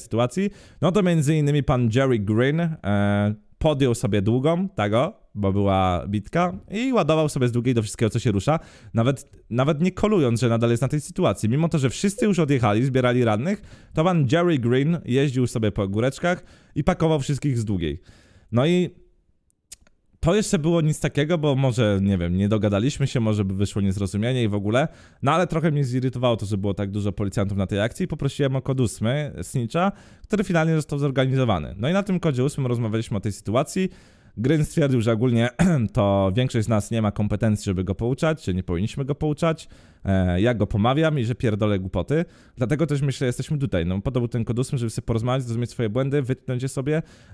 sytuacji, no to między innymi pan Jerry Green e, podjął sobie długą tego, tak bo była bitka i ładował sobie z długiej do wszystkiego, co się rusza, nawet, nawet nie kolując, że nadal jest na tej sytuacji. Mimo to, że wszyscy już odjechali, zbierali rannych, to pan Jerry Green jeździł sobie po góreczkach i pakował wszystkich z długiej. No i to jeszcze było nic takiego, bo może, nie wiem, nie dogadaliśmy się, może by wyszło niezrozumienie i w ogóle. No ale trochę mnie zirytowało to, że było tak dużo policjantów na tej akcji i poprosiłem o kod 8 Snitcha, który finalnie został zorganizowany. No i na tym kodzie 8 rozmawialiśmy o tej sytuacji. Gryn stwierdził, że ogólnie to większość z nas nie ma kompetencji, żeby go pouczać, czy nie powinniśmy go pouczać. E, ja go pomawiam i że pierdolę głupoty. Dlatego też myślę, że jesteśmy tutaj. No, po ten kod 8, żeby sobie porozmawiać, zrozumieć swoje błędy, wytknąć je sobie